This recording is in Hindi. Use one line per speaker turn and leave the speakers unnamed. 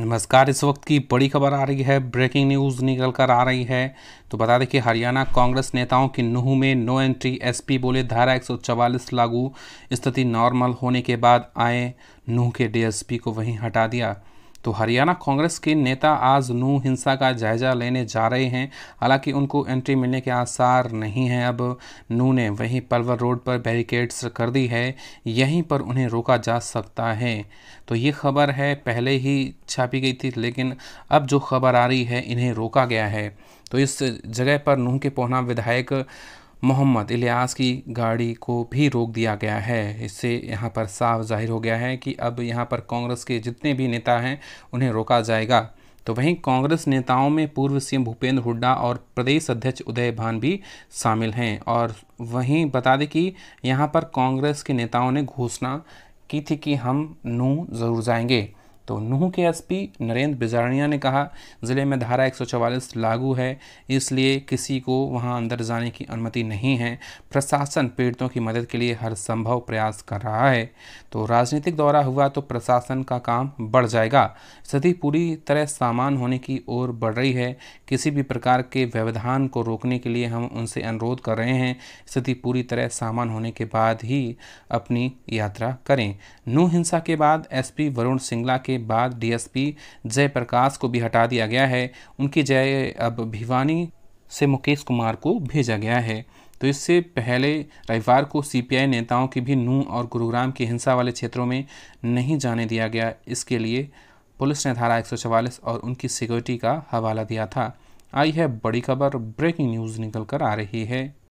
नमस्कार इस वक्त की बड़ी खबर आ रही है ब्रेकिंग न्यूज़ निकल कर आ रही है तो बता दें कि हरियाणा कांग्रेस नेताओं की नुह में नो एंट्री एसपी बोले धारा 144 लागू स्थिति नॉर्मल होने के बाद आए नुह के डीएसपी को वहीं हटा दिया तो हरियाणा कांग्रेस के नेता आज नू हिंसा का जायजा लेने जा रहे हैं हालांकि उनको एंट्री मिलने के आसार नहीं है अब नू ने वहीं पलवर रोड पर बैरिकेड्स कर दी है यहीं पर उन्हें रोका जा सकता है तो ये खबर है पहले ही छापी गई थी लेकिन अब जो खबर आ रही है इन्हें रोका गया है तो इस जगह पर नूह के पहुना विधायक मोहम्मद इलियास की गाड़ी को भी रोक दिया गया है इससे यहाँ पर साफ जाहिर हो गया है कि अब यहाँ पर कांग्रेस के जितने भी नेता हैं उन्हें रोका जाएगा तो वहीं कांग्रेस नेताओं में पूर्व सीएम भूपेंद्र हुड्डा और प्रदेश अध्यक्ष उदय भान भी शामिल हैं और वहीं बता दें कि यहाँ पर कांग्रेस के नेताओं ने घोषणा की थी कि हम नू ज़रूर जाएंगे तो नूह के एसपी नरेंद्र बिजारणिया ने कहा ज़िले में धारा 144 लागू है इसलिए किसी को वहां अंदर जाने की अनुमति नहीं है प्रशासन पीड़ितों की मदद के लिए हर संभव प्रयास कर रहा है तो राजनीतिक दौरा हुआ तो प्रशासन का काम बढ़ जाएगा स्थिति पूरी तरह सामान होने की ओर बढ़ रही है किसी भी प्रकार के व्यवधान को रोकने के लिए हम उनसे अनुरोध कर रहे हैं स्थिति पूरी तरह सामान होने के बाद ही अपनी यात्रा करें नू हिंसा के बाद एसपी वरुण सिंगला के बाद डीएसपी जयप्रकाश को भी हटा दिया गया है उनकी जय अब भिवानी से मुकेश कुमार को भेजा गया है तो इससे पहले रविवार को सीपीआई नेताओं की भी नूह और गुरुग्राम की हिंसा वाले क्षेत्रों में नहीं जाने दिया गया इसके लिए पुलिस ने धारा एक और उनकी सिक्योरिटी का हवाला दिया था आई है बड़ी खबर ब्रेकिंग न्यूज़ निकल कर आ रही है